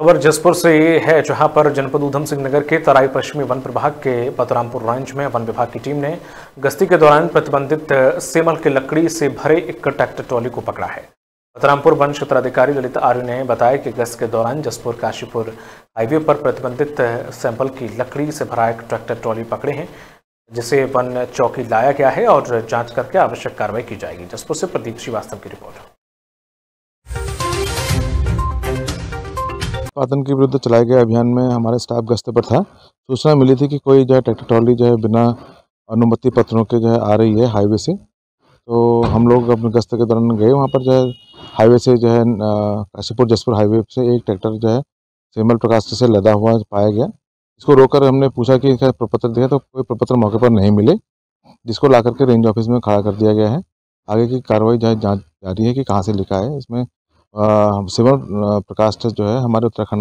खबर जसपुर से है जहां पर जनपद ऊधम सिंह नगर के तराई पश्चिमी वन प्रभाग के बतरामपुर रेंज में वन विभाग की टीम ने गश्ती के दौरान प्रतिबंधित सेमल की लकड़ी से भरे एक ट्रैक्टर ट्रॉली को पकड़ा है बतरामपुर वन क्षेत्र अधिकारी ललित आर्य ने बताया कि गश्त के दौरान जसपुर काशीपुर हाईवे पर प्रतिबंधित सैंपल की लकड़ी से भरा एक ट्रैक्टर ट्रॉली पकड़े हैं जिसे वन चौकी लाया गया है और जाँच करके आवश्यक कार्रवाई की जाएगी जसपुर से प्रदीप श्रीवास्तव की रिपोर्ट उत्पादन के विरुद्ध चलाए गए अभियान में हमारे स्टाफ गश्त पर था सूचना मिली थी कि कोई जो है ट्रैक्टर ट्रॉली जो है बिना अनुमति पत्रों के जो है आ रही है हाईवे से तो हम लोग अपने गश्त के दौरान गए वहाँ पर जो है हाईवे से जो है काशीपुर जसपुर हाईवे से एक ट्रैक्टर जो है सेमल प्रकाश से लदा हुआ पाया गया इसको रोककर हमने पूछा कि इसका प्रपत्र दिया तो कोई प्रपत्र मौके पर नहीं मिले जिसको ला करके रेंज ऑफिस में खड़ा कर दिया गया है आगे की कार्रवाई जो है जाँच जारी है कि कहाँ से लिखा है इसमें शिवम प्रकाश जो है हमारे उत्तराखंड